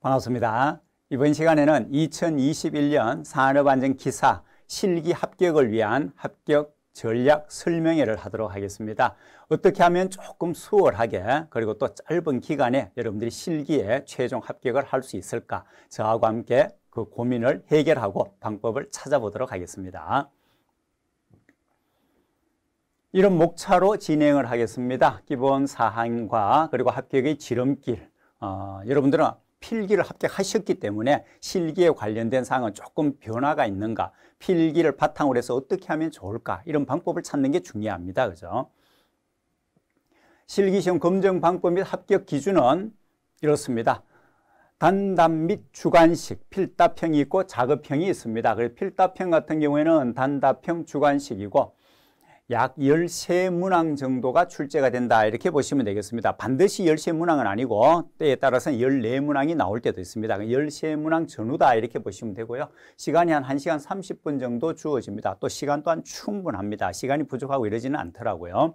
반갑습니다. 이번 시간에는 2021년 산업안전기사 실기 합격을 위한 합격 전략 설명회를 하도록 하겠습니다. 어떻게 하면 조금 수월하게 그리고 또 짧은 기간에 여러분들이 실기에 최종 합격을 할 수 있을까 저하고 함께 그 고민을 해결하고 방법을 찾아보도록 하겠습니다. 이런 목차로 진행을 하겠습니다. 기본 사항과 그리고 합격의 지름길 어, 여러분들은 필기를 합격하셨기 때문에 실기에 관련된 사항은 조금 변화가 있는가 필기를 바탕으로 해서 어떻게 하면 좋을까 이런 방법을 찾는 게 중요합니다. 그죠? 실기시험 검증 방법 및 합격 기준은 이렇습니다. 단답 및 주관식, 필답형이 있고 작업형이 있습니다. 그래서 필답형 같은 경우에는 단답형 주관식이고 약 13문항 정도가 출제가 된다 이렇게 보시면 되겠습니다. 반드시 13문항은 아니고 때에 따라서는 14문항이 나올 때도 있습니다. 13문항 전후다 이렇게 보시면 되고요. 시간이 한 1시간 30분 정도 주어집니다. 또 시간 또한 충분합니다. 시간이 부족하고 이러지는 않더라고요.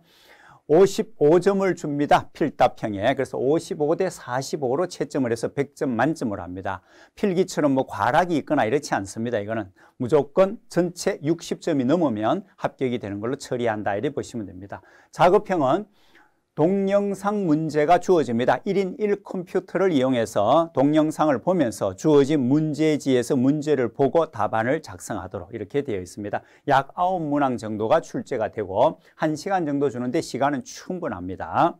55점을 줍니다. 필답형에. 그래서 55 대 45로 채점을 해서 100점 만점을 합니다. 필기처럼 뭐 과락이 있거나 이렇지 않습니다. 이거는 무조건 전체 60점이 넘으면 합격이 되는 걸로 처리한다. 이렇 보시면 됩니다. 작업형은 동영상 문제가 주어집니다. 1인 1컴퓨터를 이용해서 동영상을 보면서 주어진 문제지에서 문제를 보고 답안을 작성하도록 이렇게 되어 있습니다. 약 9문항 정도가 출제가 되고 1시간 정도 주는데 시간은 충분합니다.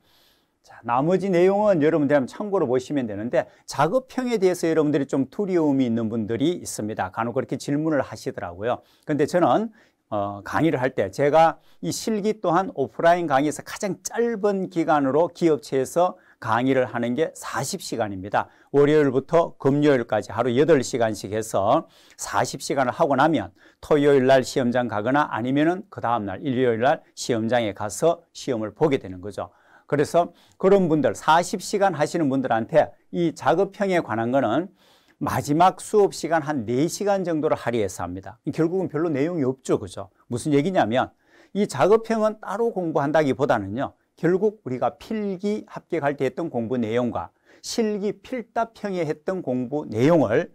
자, 나머지 내용은 여러분들 한번 참고로 보시면 되는데 작업형에 대해서 여러분들이 좀 두려움이 있는 분들이 있습니다. 간혹 그렇게 질문을 하시더라고요. 근데 저는 어, 강의를 할 때 제가 이 실기 또한 오프라인 강의에서 가장 짧은 기간으로 기업체에서 강의를 하는 게 40시간입니다. 월요일부터 금요일까지 하루 8시간씩 해서 40시간을 하고 나면 토요일 날 시험장 가거나 아니면은 그 다음 날 일요일 날 시험장에 가서 시험을 보게 되는 거죠. 그래서 그런 분들 40시간 하시는 분들한테 이 작업형에 관한 거는 마지막 수업 시간 한 4시간 정도를 할애해서 합니다. 결국은 별로 내용이 없죠. 그죠? 무슨 얘기냐면 이 작업형은 따로 공부한다기보다는요. 결국 우리가 필기 합격할 때 했던 공부 내용과 실기 필답형에 했던 공부 내용을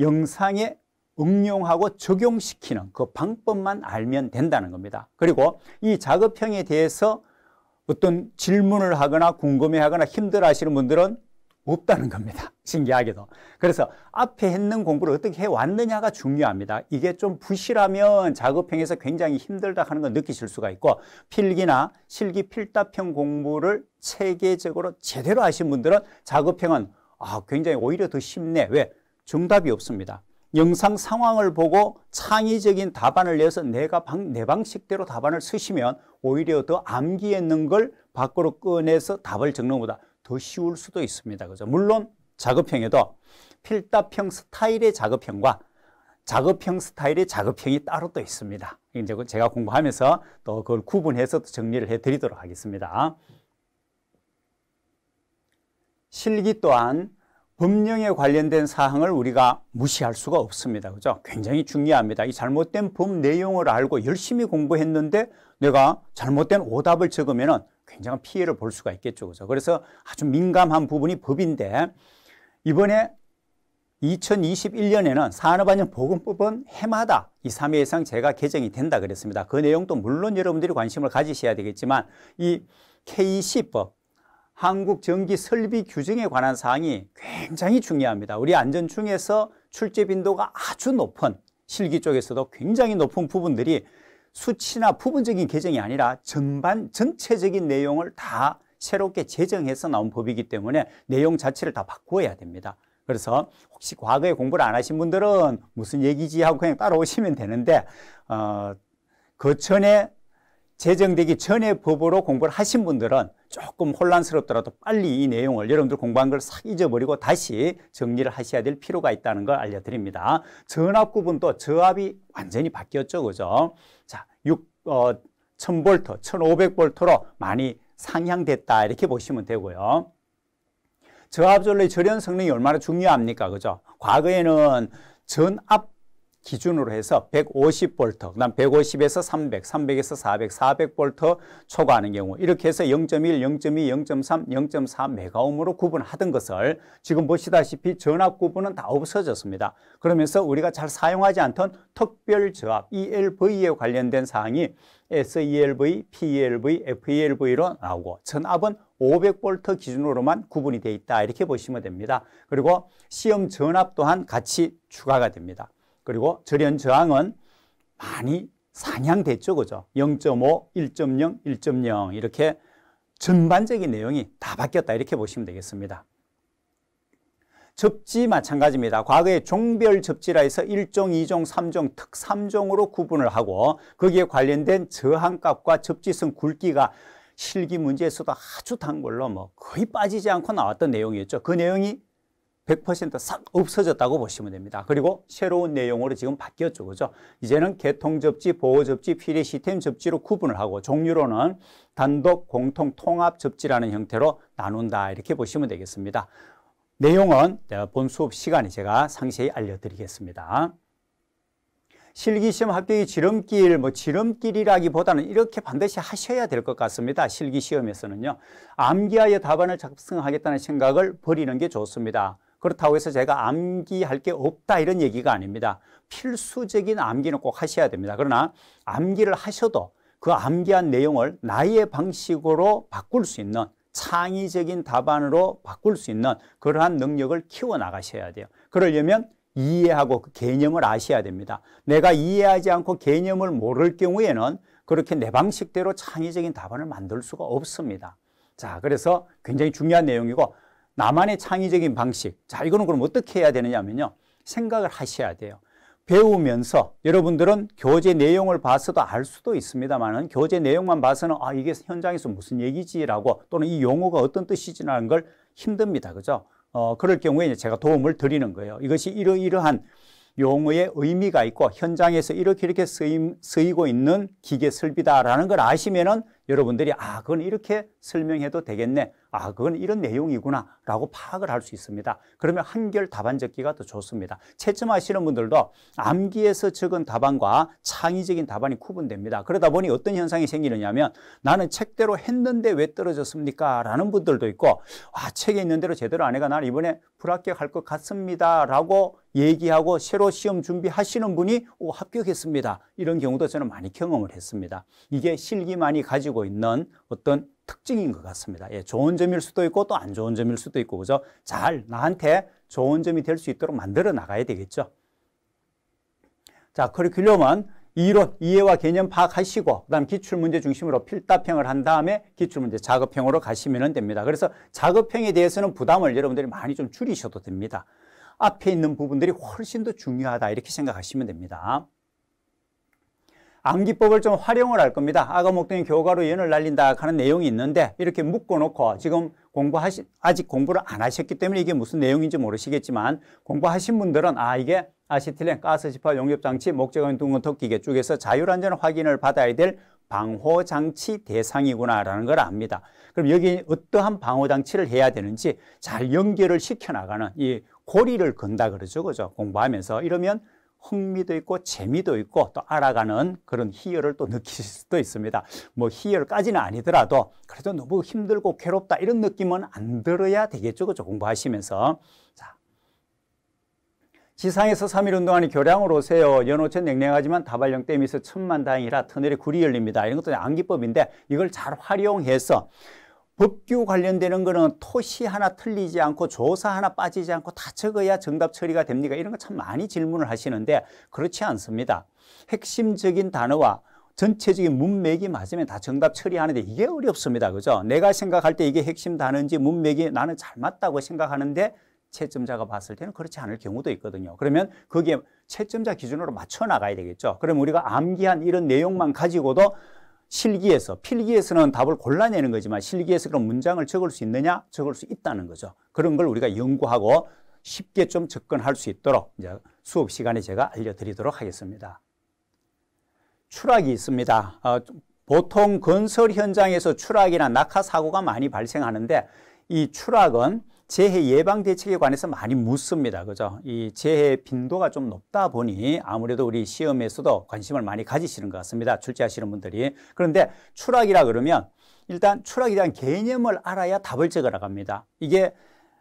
영상에 응용하고 적용시키는 그 방법만 알면 된다는 겁니다. 그리고 이 작업형에 대해서 어떤 질문을 하거나 궁금해하거나 힘들어하시는 분들은 없다는 겁니다. 신기하게도. 그래서 앞에 했는 공부를 어떻게 해왔느냐가 중요합니다. 이게 좀 부실하면 작업형에서 굉장히 힘들다 하는 걸 느끼실 수가 있고 필기나 실기 필답형 공부를 체계적으로 제대로 하신 분들은 작업형은 아, 굉장히 오히려 더 쉽네. 왜? 정답이 없습니다. 영상 상황을 보고 창의적인 답안을 내서 내가 방, 내 방식대로 답안을 쓰시면 오히려 더 암기했는 걸 밖으로 꺼내서 답을 적는 것보다 더 쉬울 수도 있습니다. 그죠? 물론 작업형에도 필답형 스타일의 작업형과 작업형 스타일의 작업형이 따로 또 있습니다. 이제 그 제가 공부하면서 또 그걸 구분해서 정리를 해 드리도록 하겠습니다. 실기 또한 법령에 관련된 사항을 우리가 무시할 수가 없습니다. 그죠? 굉장히 중요합니다. 이 잘못된 법 내용을 알고 열심히 공부했는데 내가 잘못된 오답을 적으면 굉장한 피해를 볼 수가 있겠죠. 그래서, 그래서 아주 민감한 부분이 법인데 이번에 2021년에는 산업안전보건법은 해마다 2, 3회 이상 제가 개정이 된다 그랬습니다. 그 내용도 물론 여러분들이 관심을 가지셔야 되겠지만 이 KC법 한국전기설비규정에 관한 사항이 굉장히 중요합니다. 우리 안전 중에서 출제 빈도가 아주 높은 실기 쪽에서도 굉장히 높은 부분들이 수치나 부분적인 개정이 아니라 전반 전체적인 내용을 다 새롭게 제정해서 나온 법이기 때문에 내용 자체를 다 바꾸어야 됩니다. 그래서 혹시 과거에 공부를 안 하신 분들은 무슨 얘기지 하고 그냥 따라오시면 되는데 어, 그 전에 제정되기 전에 법으로 공부를 하신 분들은 조금 혼란스럽더라도 빨리 이 내용을 여러분들 공부한 걸 싹 잊어버리고 다시 정리를 하셔야 될 필요가 있다는 걸 알려드립니다. 전압 구분도 저압이 완전히 바뀌었죠. 그죠? 자, 6, 어, 1000V, 1500V로 많이 상향됐다. 이렇게 보시면 되고요. 저압 전로의 절연 성능이 얼마나 중요합니까? 그죠? 과거에는 전압 기준으로 해서 150볼트, 그다음 150에서 300, 300에서 400, 400볼트 초과하는 경우 이렇게 해서 0.1, 0.2, 0.3, 0.4 메가옴으로 구분하던 것을 지금 보시다시피 전압 구분은 다 없어졌습니다. 그러면서 우리가 잘 사용하지 않던 특별 저압 ELV에 관련된 사항이 SELV, PELV, FELV로 나오고 전압은 500볼트 기준으로만 구분이 되어 있다 이렇게 보시면 됩니다. 그리고 시험 전압 또한 같이 추가가 됩니다. 그리고 절연 저항은 많이 상향됐죠. 그죠? 0.5, 1.0, 1.0 이렇게 전반적인 내용이 다 바뀌었다 이렇게 보시면 되겠습니다. 접지 마찬가지입니다. 과거에 종별 접지라 해서 1종, 2종, 3종, 특 3종으로 구분을 하고 거기에 관련된 저항값과 접지선 굵기가 실기 문제에서도 아주 단골로 뭐 거의 빠지지 않고 나왔던 내용이었죠. 그 내용이 100%싹 없어졌다고 보시면 됩니다. 그리고 새로운 내용으로 지금 바뀌었죠. 그죠? 이제는 개통 접지, 보호 접지, 필리 시스템 접지로 구분을 하고 종류로는 단독, 공통, 통합 접지라는 형태로 나눈다. 이렇게 보시면 되겠습니다. 내용은 본 수업 시간에 제가 상세히 알려드리겠습니다. 실기시험 합격의 지름길, 뭐 지름길이라기보다는 이렇게 반드시 하셔야 될 것 같습니다. 실기시험에서는요. 암기하여 답안을 작성하겠다는 생각을 버리는 게 좋습니다. 그렇다고 해서 제가 암기할 게 없다 이런 얘기가 아닙니다. 필수적인 암기는 꼭 하셔야 됩니다. 그러나 암기를 하셔도 그 암기한 내용을 나의 방식으로 바꿀 수 있는 창의적인 답안으로 바꿀 수 있는 그러한 능력을 키워나가셔야 돼요. 그러려면 이해하고 그 개념을 아셔야 됩니다. 내가 이해하지 않고 개념을 모를 경우에는 그렇게 내 방식대로 창의적인 답안을 만들 수가 없습니다. 자, 그래서 굉장히 중요한 내용이고 나만의 창의적인 방식. 자, 이거는 그럼 어떻게 해야 되느냐면요. 하 생각을 하셔야 돼요. 배우면서 여러분들은 교재 내용을 봐서도 알 수도 있습니다만 은 교재 내용만 봐서는 아 이게 현장에서 무슨 얘기지라고 또는 이 용어가 어떤 뜻이지라는 걸 힘듭니다. 그죠? 어, 그럴 경우에 이제 제가 도움을 드리는 거예요. 이것이 이러이러한 용어의 의미가 있고 현장에서 이렇게 이렇게 쓰임, 쓰이고 있는 기계 설비다라는 걸 아시면은 여러분들이 아, 그건 이렇게 설명해도 되겠네. 아, 그건 이런 내용이구나 라고 파악을 할 수 있습니다. 그러면 한결 답안 적기가 더 좋습니다. 채점 하시는 분들도 암기에서 적은 답안과 창의적인 답안이 구분됩니다. 그러다 보니 어떤 현상이 생기느냐면 나는 책대로 했는데 왜 떨어졌습니까? 라는 분들도 있고 아, 책에 있는 대로 제대로 안 해가 난 이번에 불합격할 것 같습니다. 라고 얘기하고 새로 시험 준비하시는 분이 오, 합격했습니다. 이런 경우도 저는 많이 경험을 했습니다. 이게 실기만이 가지고 있는 어떤 특징인 것 같습니다. 예, 좋은 점일 수도 있고 또 안 좋은 점일 수도 있고 그죠? 잘 나한테 좋은 점이 될 수 있도록 만들어 나가야 되겠죠. 자, 커리큘럼은 이론, 이해와 개념 파악하시고 그다음 기출문제 중심으로 필답형을 한 다음에 기출문제 작업형으로 가시면 됩니다. 그래서 작업형에 대해서는 부담을 여러분들이 많이 좀 줄이셔도 됩니다. 앞에 있는 부분들이 훨씬 더 중요하다 이렇게 생각하시면 됩니다. 암기법을 좀 활용을 할 겁니다. 아가 목동이 교과로 연을 날린다 하는 내용이 있는데 이렇게 묶어놓고 지금 공부하시 아직 공부를 안 하셨기 때문에 이게 무슨 내용인지 모르시겠지만 공부하신 분들은 아 이게 아시틸렌 가스 지합 용접 장치 목재관 둥근 토끼개 쪽에서 자율 안전 확인을 받아야 될 방호 장치 대상이구나라는 걸 압니다. 그럼 여기 어떠한 방호 장치를 해야 되는지 잘 연결을 시켜 나가는 이 고리를 건다 그러죠. 그죠? 공부하면서 이러면 흥미도 있고 재미도 있고 또 알아가는 그런 희열을 또 느끼실 수도 있습니다. 뭐 희열까지는 아니더라도 그래도 너무 힘들고 괴롭다 이런 느낌은 안 들어야 되겠죠. 그죠? 공부하시면서. 자. 지상에서 3일 운동하는 교량으로 오세요. 연호천 냉랭하지만 다발령 댐에서 천만다행이라 터널에 굴이 열립니다. 이런 것도 암기법인데 이걸 잘 활용해서 법규 관련되는 거는 토시 하나 틀리지 않고 조사 하나 빠지지 않고 다 적어야 정답 처리가 됩니까? 이런 거 참 많이 질문을 하시는데 그렇지 않습니다. 핵심적인 단어와 전체적인 문맥이 맞으면 다 정답 처리하는데 이게 어렵습니다. 그죠? 내가 생각할 때 이게 핵심 단어인지 문맥이 나는 잘 맞다고 생각하는데 채점자가 봤을 때는 그렇지 않을 경우도 있거든요. 그러면 거기에 채점자 기준으로 맞춰 나가야 되겠죠. 그럼 우리가 암기한 이런 내용만 가지고도 실기에서 필기에서는 답을 골라내는 거지만 실기에서 그런 문장을 적을 수 있느냐 적을 수 있다는 거죠. 그런 걸 우리가 연구하고 쉽게 좀 접근할 수 있도록 이제 수업 시간에 제가 알려드리도록 하겠습니다. 추락이 있습니다. 어, 보통 건설 현장에서 추락이나 낙하 사고가 많이 발생하는데 이 추락은 재해 예방 대책에 관해서 많이 묻습니다. 그죠? 이 재해 빈도가 좀 높다 보니 아무래도 우리 시험에서도 관심을 많이 가지시는 것 같습니다. 출제하시는 분들이. 그런데 추락이라 그러면 일단 추락에 대한 개념을 알아야 답을 적으라고 합니다. 이게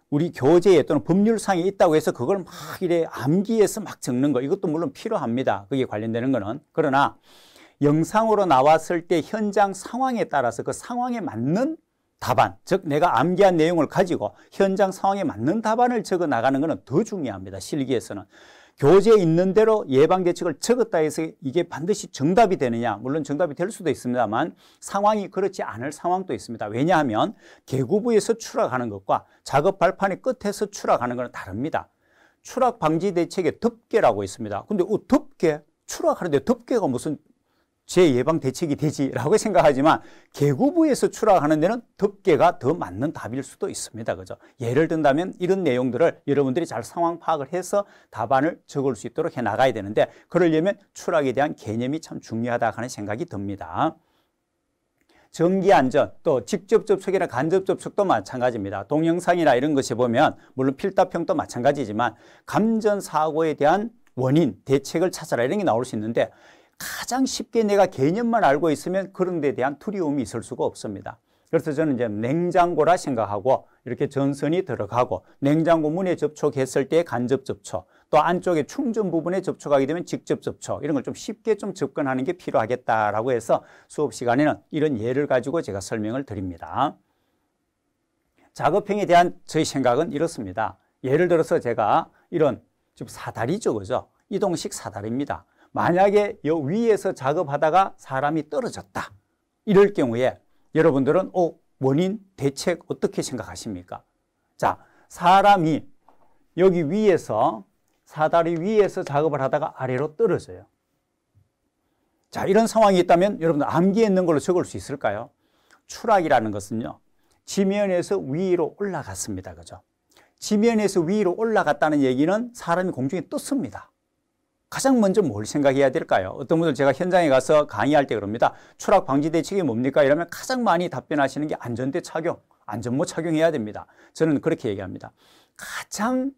우리 교재에 또는 법률상에 있다고 해서 그걸 막 이래 암기해서 막 적는 거 이것도 물론 필요합니다. 그게 관련되는 거는. 그러나 영상으로 나왔을 때 현장 상황에 따라서 그 상황에 맞는 답안, 즉 내가 암기한 내용을 가지고 현장 상황에 맞는 답안을 적어 나가는 것은 더 중요합니다. 실기에서는. 교재에 있는 대로 예방 대책을 적었다 해서 이게 반드시 정답이 되느냐 물론 정답이 될 수도 있습니다만 상황이 그렇지 않을 상황도 있습니다 왜냐하면 개구부에서 추락하는 것과 작업 발판의 끝에서 추락하는 것은 다릅니다 추락 방지 대책의 덮개라고 있습니다 근데 어, 덮개? 추락하는데 덮개가 무슨 제예방 대책이 되지라고 생각하지만 개구부에서 추락하는 데는 덮개가 더 맞는 답일 수도 있습니다. 그죠? 예를 든다면 이런 내용들을 여러분들이 잘 상황 파악을 해서 답안을 적을 수 있도록 해 나가야 되는데 그러려면 추락에 대한 개념이 참 중요하다 하는 생각이 듭니다. 전기 안전, 또 직접 접촉이나 간접 접촉도 마찬가지입니다. 동영상이나 이런 것이 보면 물론 필답형도 마찬가지지만 감전 사고에 대한 원인, 대책을 찾아라 이런 게 나올 수 있는데 가장 쉽게 내가 개념만 알고 있으면 그런 데 대한 두려움이 있을 수가 없습니다. 그래서 저는 이제 냉장고라 생각하고 이렇게 전선이 들어가고 냉장고 문에 접촉했을 때 간접 접촉 또 안쪽에 충전 부분에 접촉하게 되면 직접 접촉 이런 걸 좀 쉽게 좀 접근하는 게 필요하겠다라고 해서 수업 시간에는 이런 예를 가지고 제가 설명을 드립니다. 작업형에 대한 저희 생각은 이렇습니다. 예를 들어서 제가 이런 지금 사다리죠, 그죠? 이동식 사다리입니다. 만약에 요 위에서 작업하다가 사람이 떨어졌다. 이럴 경우에 여러분들은 어, 원인 대책 어떻게 생각하십니까? 자, 사람이 여기 위에서 사다리 위에서 작업을 하다가 아래로 떨어져요. 자, 이런 상황이 있다면 여러분들 암기에 있는 걸로 적을 수 있을까요? 추락이라는 것은요. 지면에서 위로 올라갔습니다. 그죠? 지면에서 위로 올라갔다는 얘기는 사람이 공중에 떴습니다. 가장 먼저 뭘 생각해야 될까요? 어떤 분들 제가 현장에 가서 강의할 때 그럽니다. 추락 방지 대책이 뭡니까? 이러면 가장 많이 답변하시는 게 안전대 착용, 안전모 착용해야 됩니다. 저는 그렇게 얘기합니다. 가장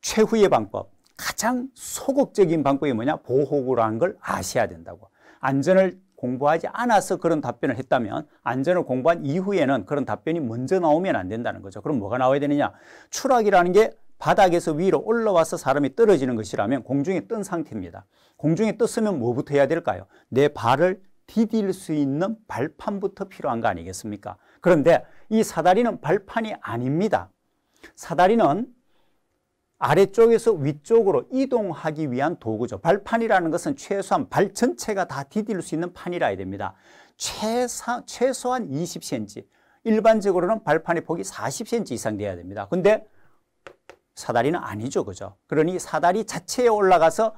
최후의 방법, 가장 소극적인 방법이 뭐냐? 보호구라는 걸 아셔야 된다고. 안전을 공부하지 않아서 그런 답변을 했다면 안전을 공부한 이후에는 그런 답변이 먼저 나오면 안 된다는 거죠. 그럼 뭐가 나와야 되느냐? 추락이라는 게 바닥에서 위로 올라와서 사람이 떨어지는 것이라면 공중에 뜬 상태입니다. 공중에 떴으면 뭐부터 해야 될까요? 내 발을 디딜 수 있는 발판부터 필요한 거 아니겠습니까? 그런데 이 사다리는 발판이 아닙니다. 사다리는 아래쪽에서 위쪽으로 이동하기 위한 도구죠. 발판이라는 것은 최소한 발 전체가 다 디딜 수 있는 판이라야 해 됩니다. 최사, 최소한 20cm, 일반적으로는 발판의 폭이 40cm 이상 돼야 됩니다. 근데 사다리는 아니죠. 그죠? 그러니 사다리 자체에 올라가서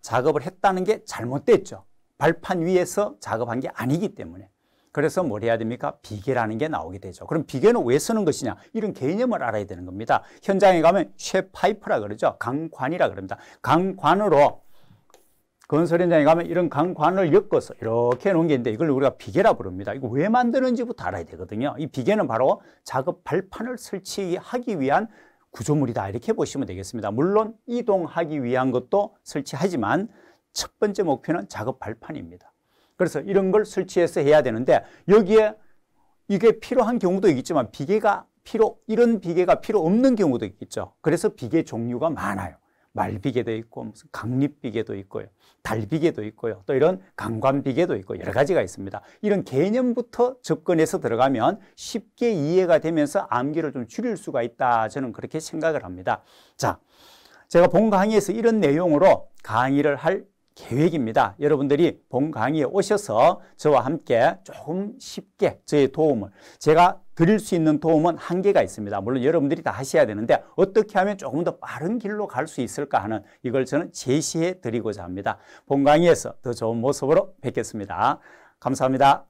작업을 했다는 게 잘못됐죠. 발판 위에서 작업한 게 아니기 때문에. 그래서 뭘 해야 됩니까? 비계라는 게 나오게 되죠. 그럼 비계는 왜 쓰는 것이냐? 이런 개념을 알아야 되는 겁니다. 현장에 가면 쉐파이프라 그러죠. 강관이라 그럽니다. 강관으로 건설 현장에 가면 이런 강관을 엮어서 이렇게 놓은게 있는데 이걸 우리가 비계라 부릅니다. 이거 왜 만드는지부터 알아야 되거든요. 이 비계는 바로 작업 발판을 설치하기 위한 구조물이다 이렇게 보시면 되겠습니다. 물론 이동하기 위한 것도 설치하지만 첫 번째 목표는 작업 발판입니다. 그래서 이런 걸 설치해서 해야 되는데 여기에 이게 필요한 경우도 있지만 비계가 필요 이런 비계가 필요 없는 경우도 있겠죠. 그래서 비계 종류가 많아요. 말비계도 있고 무슨 강립비계도 있고요. 달비계도 있고요. 또 이런 강관비계도 있고 여러 가지가 있습니다. 이런 개념부터 접근해서 들어가면 쉽게 이해가 되면서 암기를 좀 줄일 수가 있다. 저는 그렇게 생각을 합니다. 자, 제가 본 강의에서 이런 내용으로 강의를 할 계획입니다. 여러분들이 본 강의에 오셔서 저와 함께 조금 쉽게 저의 도움을 제가 드릴 수 있는 도움은 한계가 있습니다. 물론 여러분들이 다 하셔야 되는데 어떻게 하면 조금 더 빠른 길로 갈 수 있을까 하는 이걸 저는 제시해 드리고자 합니다. 본 강의에서 더 좋은 모습으로 뵙겠습니다. 감사합니다.